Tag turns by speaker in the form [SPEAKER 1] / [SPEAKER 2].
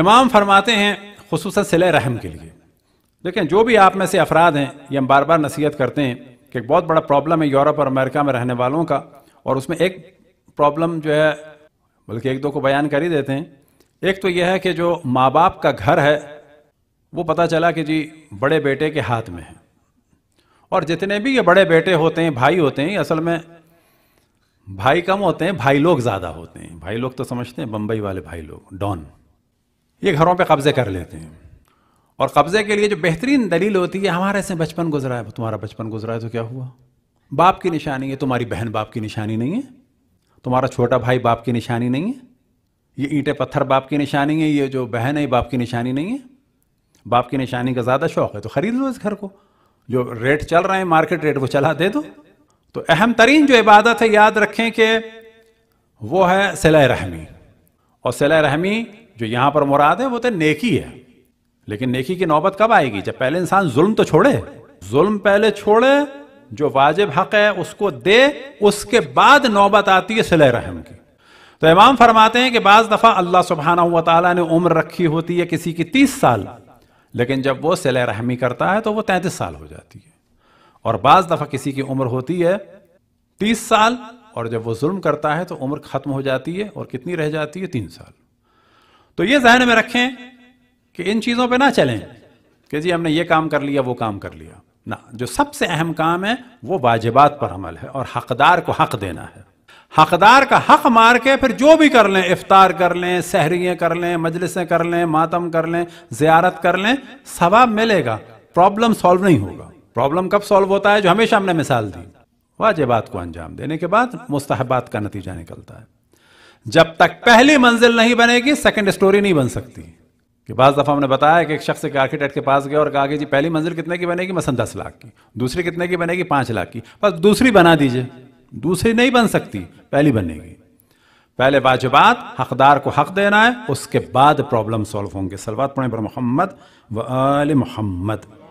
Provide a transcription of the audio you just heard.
[SPEAKER 1] इमाम फरमाते हैं खसूस सिले रहम के लिए देखें जो भी आप में से अफराद हैं ये हम बार बार नसीहत करते हैं कि एक बहुत बड़ा प्रॉब्लम है यूरोप और अमेरिका में रहने वालों का और उसमें एक प्रॉब्लम जो है बल्कि एक दो को बयान कर ही देते हैं एक तो यह है कि जो माँ बाप का घर है वो पता चला कि जी बड़े बेटे के हाथ में है और जितने भी ये बड़े बेटे होते हैं भाई होते हैं असल में भाई कम होते हैं भाई लोग ज़्यादा होते हैं भाई लोग तो समझते हैं बम्बई वाले भाई लोग डॉन ये घरों पे कब्जे कर लेते हैं और कब्जे के लिए जो बेहतरीन दलील होती है हमारे से बचपन गुजरा है तुम्हारा बचपन गुजरा है तो क्या हुआ बाप की निशानी है तुम्हारी बहन बाप की निशानी नहीं है तुम्हारा छोटा भाई बाप की निशानी नहीं है ये ईंटे पत्थर बाप की निशानी है ये जो बहन है बाप की निशानी नहीं है बाप की निशानी का ज़्यादा शौक है तो ख़रीद लो इस घर को जो रेट चल रहे हैं मार्केट रेट वो चला दे दो तो अहम तरीन जो इबादत है याद रखें कि वो है सिला रहमी और सिला रहमी जो यहां पर मुराद है वो तो नेकी है लेकिन नेकी की नौबत कब आएगी जब पहले इंसान जुल्म तो छोड़े जुल्म पहले छोड़े जो वाजिब हक है उसको दे उसके बाद नौबत आती है सिले रहम की तो इमाम फरमाते हैं कि बाज दफ़ा अल्लाह सुबहाना तला ने उम्र रखी होती है किसी की तीस साल लेकिन जब वो सिले रहमी करता है तो वो तैंतीस साल हो जाती है और बाज दफ़ा किसी की उम्र होती है तीस साल और जब वो जुल्म करता है तो उम्र खत्म हो जाती है और कितनी रह जाती है तीन साल तो ये जहन में रखें कि इन चीजों पे ना चलें कि जी हमने ये काम कर लिया वो काम कर लिया ना जो सबसे अहम काम है वो वाजिबात पर अमल है और हकदार को हक देना है हकदार का हक मार के फिर जो भी कर लें इफ्तार कर लें सहरियाँ कर लें मजलिसें कर लें मातम कर लें जियारत कर लें सवाब मिलेगा प्रॉब्लम सॉल्व नहीं होगा प्रॉब्लम कब सॉल्व होता है जो हमेशा हमने मिसाल दी वाजिबात को अंजाम देने के बाद मुस्तहबात का नतीजा निकलता है जब तक पहली मंजिल नहीं बनेगी सेकंड स्टोरी नहीं बन सकती कि बाज दफा हमने बताया कि एक शख्स एक आर्किटेक्ट के पास गया और कहा कि जी पहली मंजिल कितने की बनेगी मसन दस लाख की दूसरी कितने की बनेगी पांच लाख की बस दूसरी बना दीजिए दूसरी नहीं बन सकती पहली बनेगी पहले वाजबात हकदार को हक देना है उसके बाद प्रॉब्लम सॉल्व होंगे सलवात पुणे पर मोहम्मद व आल मोहम्मद